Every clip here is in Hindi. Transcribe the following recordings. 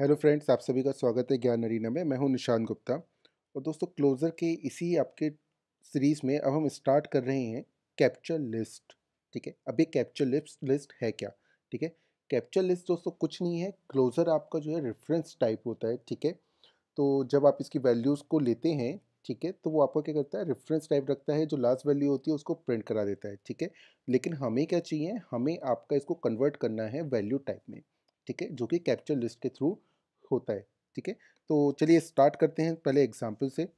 हेलो फ्रेंड्स आप सभी का स्वागत है ज्ञान अरीना में मैं हूं निशान गुप्ता और दोस्तों क्लोज़र के इसी आपके सीरीज़ में अब हम स्टार्ट कर रहे हैं कैप्चर लिस्ट ठीक है अब ये कैप्चर लिस्ट लिस्ट है क्या ठीक है कैप्चर लिस्ट दोस्तों कुछ नहीं है क्लोज़र आपका जो है रेफरेंस टाइप होता है ठीक है तो जब आप इसकी वैल्यूज़ को लेते हैं ठीक है तो वो आपको क्या करता है रेफरेंस टाइप रखता है जो लास्ट वैल्यू होती है उसको प्रिंट करा देता है ठीक है लेकिन हमें क्या चाहिए हमें आपका इसको कन्वर्ट करना है वैल्यू टाइप में ठीक है जो कि कैप्चर लिस्ट के थ्रू होता है ठीक है तो चलिए स्टार्ट करते हैं पहले एग्जाम्पल से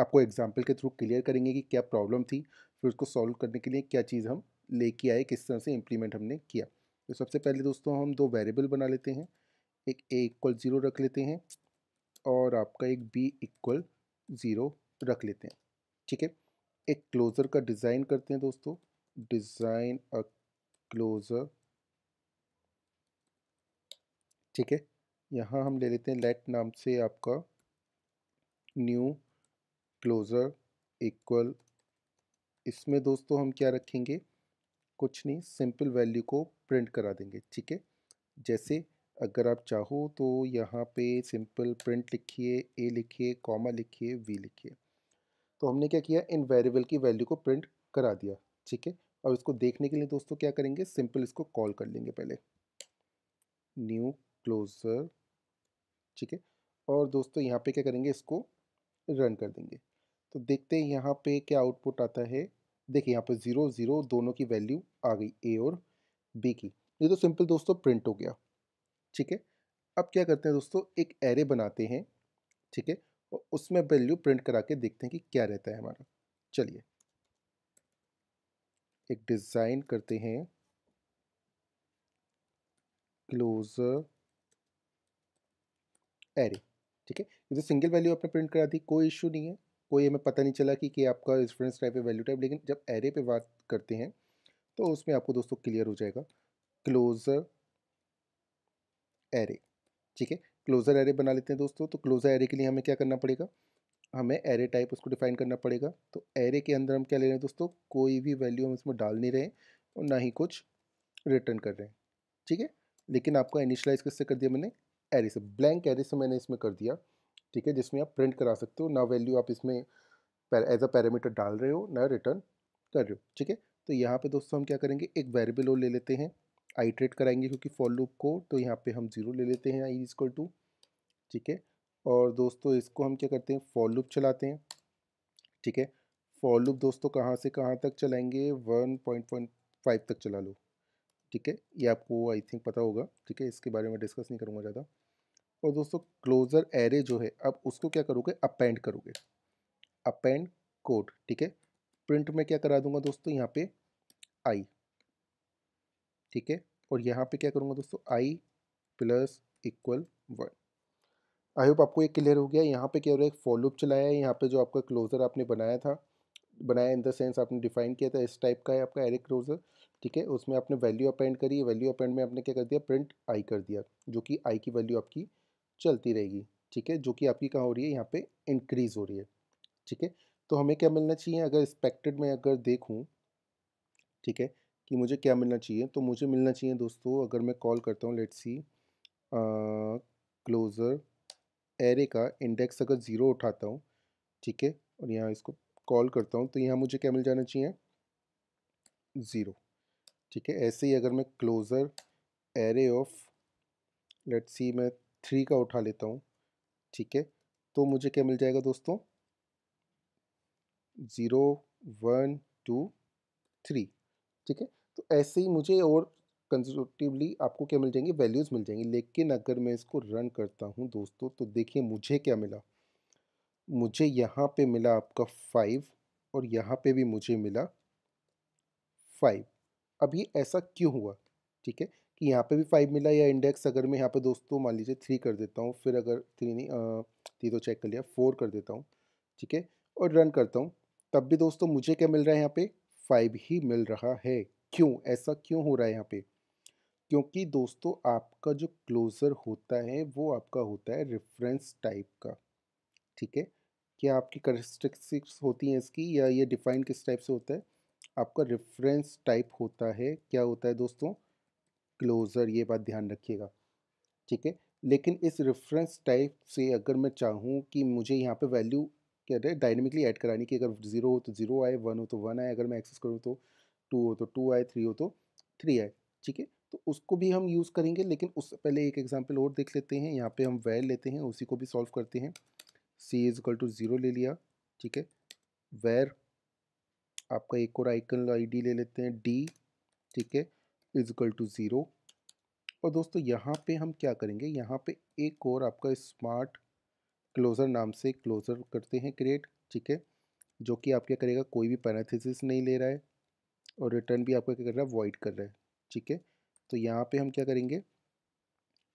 आपको एग्जाम्पल के थ्रू क्लियर करेंगे कि क्या प्रॉब्लम थी फिर उसको सॉल्व करने के लिए क्या चीज़ हम लेके आए किस तरह से इम्प्लीमेंट हमने किया तो सबसे पहले दोस्तों हम दो वेरिएबल बना लेते हैं एक ए इक्वल ज़ीरो रख लेते हैं और आपका एक बी इक्वल ज़ीरो रख लेते हैं ठीक है एक क्लोज़र का डिज़ाइन करते हैं दोस्तों डिज़ाइन अ क्लोज़र ठीक है यहाँ हम ले लेते हैं लेट नाम से आपका न्यू क्लोज़र इक्वल इसमें दोस्तों हम क्या रखेंगे कुछ नहीं सिंपल वैल्यू को प्रिंट करा देंगे ठीक है जैसे अगर आप चाहो तो यहाँ पे सिंपल प्रिंट लिखिए ए लिखिए कॉमा लिखिए वी लिखिए तो हमने क्या किया इन वेरिएबल की वैल्यू को प्रिंट करा दिया ठीक है अब इसको देखने के लिए दोस्तों क्या करेंगे सिंपल इसको कॉल कर लेंगे पहले न्यू क्लोज़र ठीक है और दोस्तों यहाँ पे क्या करेंगे इसको रन कर देंगे तो देखते हैं यहाँ पे क्या आउटपुट आता है देखिए यहाँ पे ज़ीरो ज़ीरो दोनों की वैल्यू आ गई ए और बी की ये तो सिंपल दोस्तों प्रिंट हो गया ठीक है अब क्या करते हैं दोस्तों एक एरे बनाते हैं ठीक है और उसमें वैल्यू प्रिंट करा के देखते हैं कि क्या रहता है हमारा चलिए एक डिज़ाइन करते हैं क्लोज़र एरे ठीक है ये तो सिंगल वैल्यू आपने प्रिंट करा दी कोई इशू नहीं है कोई हमें पता नहीं चला कि, कि आपका रेफरेंस टाइप है वैल्यू टाइप लेकिन जब एरे पे बात करते हैं तो उसमें आपको दोस्तों क्लियर हो जाएगा क्लोजर एरे ठीक है क्लोजर एरे बना लेते हैं दोस्तों तो क्लोजर एरे के लिए हमें क्या करना पड़ेगा हमें एरे टाइप उसको डिफाइन करना पड़ेगा तो एरे के अंदर हम क्या ले रहे हैं दोस्तों कोई भी वैल्यू हम इसमें डाल नहीं रहे और ना ही कुछ रिटर्न कर रहे हैं ठीक है लेकिन आपको इनिशलाइज किससे कर दिया मैंने एरे से ब्लैंक एरे से मैंने इसमें कर दिया ठीक है जिसमें आप प्रिंट करा सकते हो ना वैल्यू आप इसमें एज अ पैरामीटर डाल रहे हो ना रिटर्न कर रहे हो ठीक है तो यहाँ पे दोस्तों हम क्या करेंगे एक वेरिएबल और ले लेते हैं आइट्रेट कराएंगे क्योंकि फॉर लूप को तो यहाँ पे हम जीरो ले लेते हैं आई इक्वल टू ठीक है और दोस्तों इसको हम क्या करते हैं फॉर लूप चलाते हैं ठीक है फॉर लूप दोस्तों कहाँ से कहाँ तक चलाएंगे वन पॉइंट वन फाइव तक चला लो ठीक है ये आपको आई थिंक पता होगा ठीक है इसके बारे में डिस्कस नहीं करूँगा ज़्यादा और दोस्तों क्लोजर एरे जो है अब उसको क्या करोगे अपेंड करोगे अपेंड कोड ठीक है प्रिंट में क्या करा दूंगा दोस्तों यहाँ पे आई ठीक है और यहाँ पे क्या करूँगा दोस्तों I plus equal one I hope आपको ये क्लियर हो गया यहाँ पे क्या हो रहा है फॉलोअप चलाया है यहाँ पे जो आपका क्लोज़र आपने बनाया था बनाया इन द सेंस आपने डिफाइन किया था इस टाइप का है आपका एरे क्लोज़र ठीक है उसमें आपने वैल्यू अपेंड करी वैल्यू अपेंड में आपने क्या कर दिया प्रिंट आई कर दिया जो कि आई की वैल्यू आपकी चलती रहेगी ठीक है जो कि आपकी कहाँ हो रही है यहाँ पे इंक्रीज़ हो रही है ठीक है तो हमें क्या मिलना चाहिए अगर एक्सपेक्टेड में अगर देखूँ ठीक है कि मुझे क्या मिलना चाहिए तो मुझे मिलना चाहिए दोस्तों अगर मैं कॉल करता हूँ लेट्स सी क्लोज़र एरे का इंडेक्स अगर ज़ीरो उठाता हूँ ठीक है और यहाँ इसको कॉल करता हूँ तो यहाँ मुझे क्या मिल जाना चाहिए ज़ीरो ठीक है ऐसे ही अगर मैं closure array of let's see मैं थ्री का उठा लेता हूँ ठीक है तो मुझे क्या मिल जाएगा दोस्तों ज़ीरो वन टू थ्री ठीक है तो ऐसे ही मुझे और कंजर्वेटिवली आपको क्या मिल जाएंगे वैल्यूज़ मिल जाएंगी लेकिन अगर मैं इसको रन करता हूँ दोस्तों तो देखिए मुझे क्या मिला मुझे यहाँ पे मिला आपका फाइव और यहाँ पे भी मुझे मिला फाइव अब ये ऐसा क्यों हुआ ठीक है कि यहाँ पे भी फाइव मिला या इंडेक्स अगर मैं यहाँ पे दोस्तों मान लीजिए थ्री कर देता हूँ फिर अगर थ्री नहीं थ्री तो चेक कर लिया फोर कर देता हूँ ठीक है और रन करता हूँ तब भी दोस्तों मुझे क्या मिल रहा है यहाँ पे फाइव ही मिल रहा है क्यों ऐसा क्यों हो रहा है यहाँ पे क्योंकि दोस्तों आपका जो क्लोज़र होता है वो आपका होता है रेफरेंस टाइप का ठीक है क्या आपकी करिस्ट्रिक्स होती हैं इसकी या ये डिफाइन किस टाइप से होता है आपका रेफरेंस टाइप होता है क्या होता है दोस्तों क्लोज़र ये बात ध्यान रखिएगा ठीक है लेकिन इस रेफरेंस टाइप से अगर मैं चाहूँ कि मुझे यहाँ पे वैल्यू क्या है डायनेमिकली ऐड करानी कि अगर ज़ीरो हो तो ज़ीरो आए वन हो तो वन आए अगर मैं एक्सेस करूँ तो टू हो तो टू आए थ्री हो तो थ्री आए ठीक है तो उसको भी हम यूज़ करेंगे लेकिन उससे पहले एक एग्जाम्पल और देख लेते हैं यहाँ पर हम वैल लेते हैं उसी को भी सॉल्व करते हैं C is equal to zero ले लिया ठीक है वेर आपका एक और आइकन डी ले लेते हैं डी ठीक है इज इक्वल टू ज़ीरो और दोस्तों यहाँ पे हम क्या करेंगे यहाँ पे एक और आपका स्मार्ट क्लोज़र नाम से क्लोज़र करते हैं क्रिएट ठीक है जो कि आप क्या करेगा कोई भी पैनाथिस नहीं ले रहा है और रिटर्न भी आपका क्या कर रहा है वॉइड कर रहा है ठीक है तो यहाँ पे हम क्या करेंगे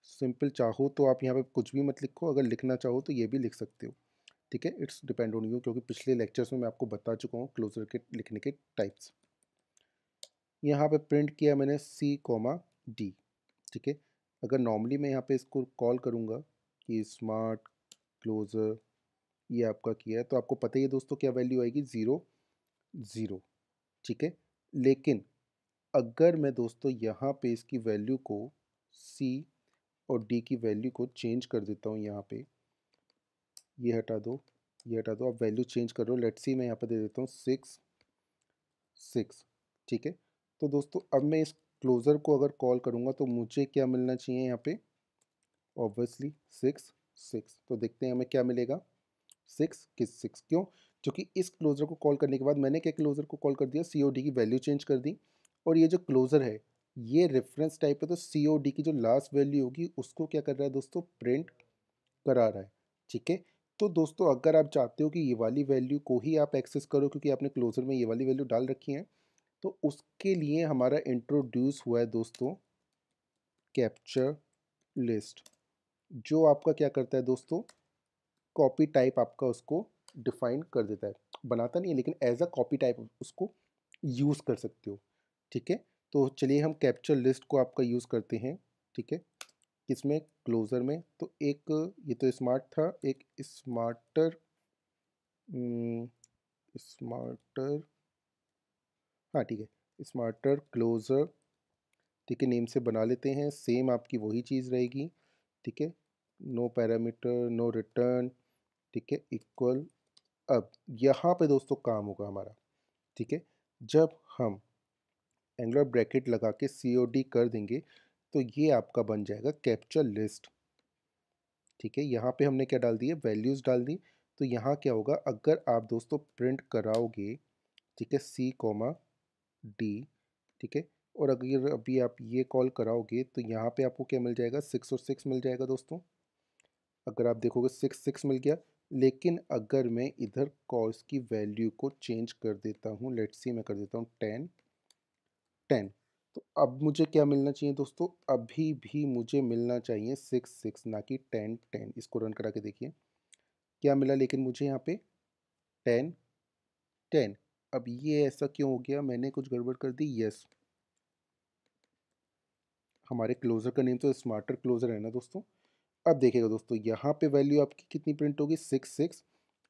सिंपल चाहो तो आप यहाँ पे कुछ भी मत लिखो अगर लिखना चाहो तो ये भी लिख सकते हो ठीक है इट्स डिपेंड ऑन यू क्योंकि पिछले लेक्चर्स में मैं आपको बता चुका हूँ क्लोजर के लिखने के टाइप्स यहाँ पे प्रिंट किया मैंने सी कॉमा डी ठीक है अगर नॉर्मली मैं यहाँ पे इसको कॉल करूँगा कि स्मार्ट क्लोजर ये आपका किया है तो आपको पता ही है दोस्तों क्या वैल्यू आएगी ज़ीरो ज़ीरो ठीक है लेकिन अगर मैं दोस्तों यहाँ पे इसकी वैल्यू को सी और डी की वैल्यू को चेंज कर देता हूँ यहाँ पे ये हटा दो ये हटा दो आप वैल्यू चेंज कर रहे लेट्स सी मैं यहाँ पे दे देता हूँ सिक्स सिक्स ठीक है तो दोस्तों अब मैं इस क्लोज़र को अगर कॉल करूँगा तो मुझे क्या मिलना चाहिए यहाँ पे ऑब्वियसली सिक्स सिक्स तो देखते हैं हमें क्या मिलेगा सिक्स किस सिक्स क्यों क्योंकि इस क्लोज़र को कॉल करने के बाद मैंने क्या क्लोज़र को कॉल कर दिया सी की वैल्यू चेंज कर दी और ये जो क्लोज़र है ये रेफरेंस टाइप है तो सी की जो लास्ट वैल्यू होगी उसको क्या कर रहा है दोस्तों प्रिंट करा रहा है ठीक है तो दोस्तों अगर आप चाहते हो कि ये वाली वैल्यू को ही आप एक्सेस करो क्योंकि आपने क्लोज़र में ये वाली वैल्यू डाल रखी है तो उसके लिए हमारा इंट्रोड्यूस हुआ है दोस्तों कैप्चर लिस्ट जो आपका क्या करता है दोस्तों कॉपी टाइप आपका उसको डिफाइन कर देता है बनाता नहीं है लेकिन एज अ कॉपी टाइप उसको यूज़ कर सकते हो ठीक है तो चलिए हम कैप्चर लिस्ट को आपका यूज़ करते हैं ठीक है किसमें क्लोज़र में तो एक ये तो स्मार्ट था एक स्मार्टर हम्म, स्मार्टर हाँ ठीक है स्मार्टर क्लोज़र ठीक है नेम से बना लेते हैं सेम आपकी वही चीज़ रहेगी ठीक है नो पैरामीटर नो रिटर्न ठीक है इक्वल अब यहाँ पे दोस्तों काम होगा हमारा ठीक है जब हम एंगुलर ब्रैकेट लगा के सी कर देंगे तो ये आपका बन जाएगा कैप्चर लिस्ट ठीक है यहाँ पे हमने क्या डाल दी है वैल्यूज़ डाल दी तो यहाँ क्या होगा अगर आप दोस्तों प्रिंट कराओगे ठीक है सी कॉमा डी ठीक है और अगर अभी आप ये कॉल कराओगे तो यहाँ पे आपको क्या मिल जाएगा सिक्स और सिक्स मिल जाएगा दोस्तों अगर आप देखोगे सिक्स सिक्स मिल गया लेकिन अगर मैं इधर कॉस की वैल्यू को चेंज कर देता हूँ लेट सी मैं कर देता हूँ टेन टेन तो अब मुझे क्या मिलना चाहिए दोस्तों अभी भी मुझे मिलना चाहिए सिक्स सिक्स ना कि टेन टेन इसको रन करा के देखिए क्या मिला लेकिन मुझे यहाँ पे टेन टेन अब ये ऐसा क्यों हो गया मैंने कुछ गड़बड़ कर दी यस हमारे क्लोज़र का नेम तो स्मार्टर क्लोज़र है ना दोस्तों अब देखेगा दोस्तों यहाँ पे वैल्यू आपकी कितनी प्रिंट होगी सिक्स सिक्स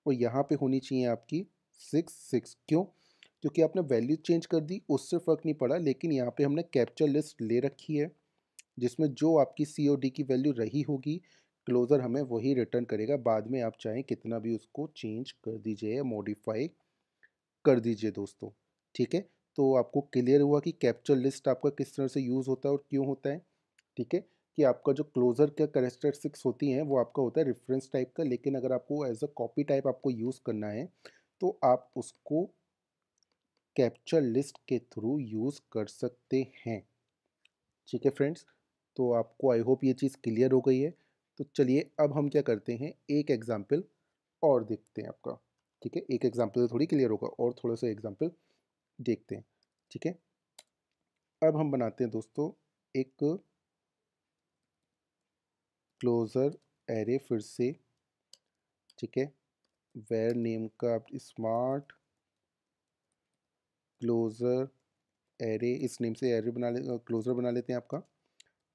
और यहाँ पे होनी चाहिए आपकी सिक्स सिक्स क्यों क्योंकि आपने वैल्यू चेंज कर दी उससे फ़र्क नहीं पड़ा लेकिन यहाँ पे हमने कैप्चर लिस्ट ले रखी है जिसमें जो आपकी सी डी की वैल्यू रही होगी क्लोज़र हमें वही रिटर्न करेगा बाद में आप चाहें कितना भी उसको चेंज कर दीजिए मॉडिफाई कर दीजिए दोस्तों ठीक है तो आपको क्लियर हुआ कि कैप्चर लिस्ट आपका किस तरह से यूज़ होता है और क्यों होता है ठीक है कि आपका जो क्लोजर का करेस्टरिस्टिक्स होती हैं वो आपका होता है रेफरेंस टाइप का लेकिन अगर आपको एज अ कॉपी टाइप आपको यूज़ करना है तो आप उसको कैप्चर लिस्ट के थ्रू यूज़ कर सकते हैं ठीक है फ्रेंड्स तो आपको आई होप ये चीज़ क्लियर हो गई है तो चलिए अब हम क्या करते हैं एक एग्ज़ाम्पल और देखते हैं आपका ठीक है एक एग्जाम्पल से तो थोड़ी क्लियर होगा और थोड़ा सा एग्जाम्पल देखते हैं ठीक है अब हम बनाते हैं दोस्तों एक क्लोज़र एरे फिर से ठीक है वेर नेम का आप स्मार्ट क्लोज़र एरे इस नेम से एरे बना ले क्लोज़र बना लेते हैं आपका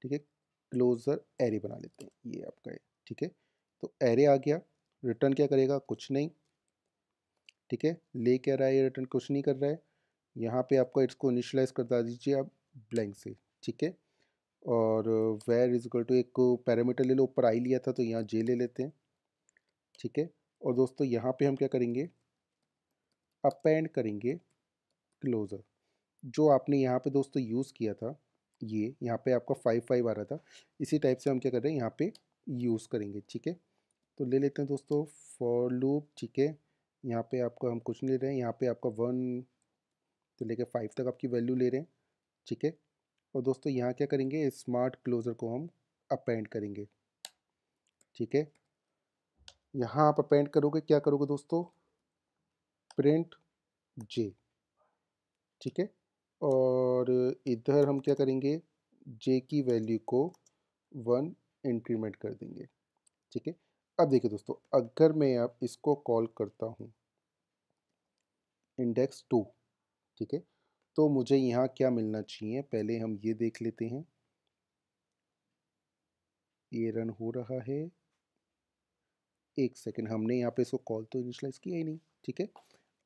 ठीक है क्लोज़र एरे बना लेते हैं ये आपका है ठीक है तो एरे आ गया रिटर्न क्या करेगा कुछ नहीं ठीक है ले कह रहा है ये रिटर्न कुछ नहीं कर रहा है यहाँ पे आपको इसको इनिशलाइज कर दीजिए आप ब्लैंक से ठीक है और वेयर इज इक्वल टू एक पैरामीटर ले लो ऊपर आई लिया था तो यहाँ जे ले लेते हैं ठीक है और दोस्तों यहाँ पे हम क्या करेंगे अपेंड करेंगे क्लोज़र जो आपने यहाँ पे दोस्तों यूज़ किया था ये यहाँ पे आपका फाइव फाइव आ रहा था इसी टाइप से हम क्या कर रहे हैं यहाँ पे यूज़ करेंगे ठीक है तो ले लेते हैं दोस्तों फॉर लूप ठीक है यहाँ पे आपको हम कुछ नहीं ले रहे हैं यहाँ पे आपका वन तो लेके फाइव तक आपकी वैल्यू ले रहे हैं ठीक है और दोस्तों यहाँ क्या करेंगे स्मार्ट क्लोज़र को हम अपेंड करेंगे ठीक है यहाँ आप अपेंड करोगे क्या करोगे दोस्तों प्रिंट जे ठीक है और इधर हम क्या करेंगे जे की वैल्यू को वन इंक्रीमेंट कर देंगे ठीक है अब देखिए दोस्तों अगर मैं अब इसको कॉल करता हूँ इंडेक्स टू ठीक है तो मुझे यहाँ क्या मिलना चाहिए पहले हम ये देख लेते हैं ये रन हो रहा है एक सेकेंड हमने यहाँ पे इसको कॉल तो इनिशलाइज किया ही नहीं ठीक है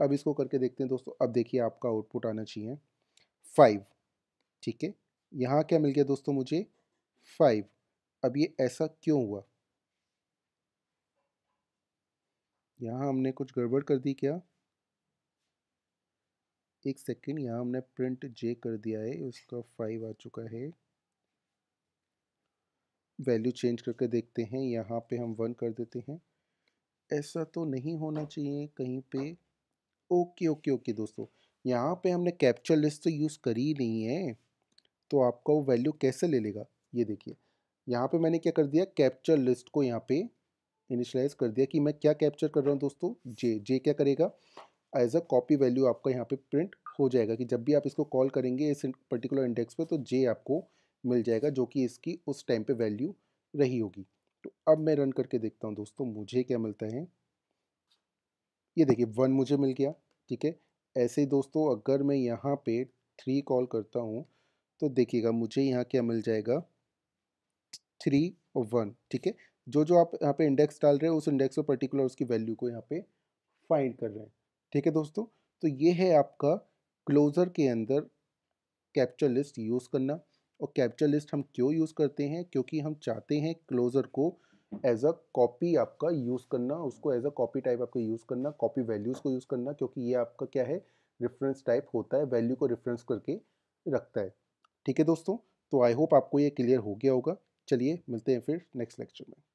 अब इसको करके देखते हैं दोस्तों अब देखिए आपका आउटपुट आना चाहिए फाइव ठीक है यहाँ क्या मिल गया दोस्तों मुझे फाइव अब ये ऐसा क्यों हुआ यहाँ हमने कुछ गड़बड़ कर दी क्या एक सेकेंड यहाँ हमने प्रिंट जे कर दिया है उसका फाइव आ चुका है वैल्यू चेंज करके देखते हैं यहाँ पे हम वन कर देते हैं ऐसा तो नहीं होना चाहिए कहीं पे ओके ओके ओके दोस्तों यहाँ पे हमने कैप्चर लिस्ट तो यूज़ करी नहीं है तो आपका वो वैल्यू कैसे ले लेगा ये देखिए यहाँ पे मैंने क्या कर दिया कैप्चर लिस्ट को यहाँ पे इनिशलाइज कर दिया कि मैं क्या कैप्चर कर रहा हूँ दोस्तों जे जे क्या करेगा एज अ कॉपी वैल्यू आपका यहाँ पे प्रिंट हो जाएगा कि जब भी आप इसको कॉल करेंगे इस पर्टिकुलर इंडेक्स पे तो जे आपको मिल जाएगा जो कि इसकी उस टाइम पे वैल्यू रही होगी तो अब मैं रन करके देखता हूँ दोस्तों मुझे क्या मिलता है ये देखिए वन मुझे मिल गया ठीक है ऐसे ही दोस्तों अगर मैं यहाँ पे थ्री कॉल करता हूँ तो देखिएगा मुझे यहाँ क्या मिल जाएगा थ्री और वन ठीक है जो जो आप यहाँ पे इंडेक्स डाल रहे हो उस इंडेक्स पर पर्टिकुलर उसकी वैल्यू को यहाँ पे फाइंड कर रहे हैं ठीक है दोस्तों तो ये है आपका क्लोज़र के अंदर कैप्चर लिस्ट यूज़ करना और कैप्चर लिस्ट हम क्यों यूज़ करते हैं क्योंकि हम चाहते हैं क्लोज़र को एज अ कॉपी आपका यूज़ करना उसको एज अ कॉपी टाइप आपका यूज़ करना कॉपी वैल्यूज़ को यूज़ करना क्योंकि ये आपका क्या है रेफरेंस टाइप होता है वैल्यू को रेफरेंस करके रखता है ठीक है दोस्तों तो आई होप आपको ये क्लियर हो गया होगा चलिए मिलते हैं फिर नेक्स्ट लेक्चर में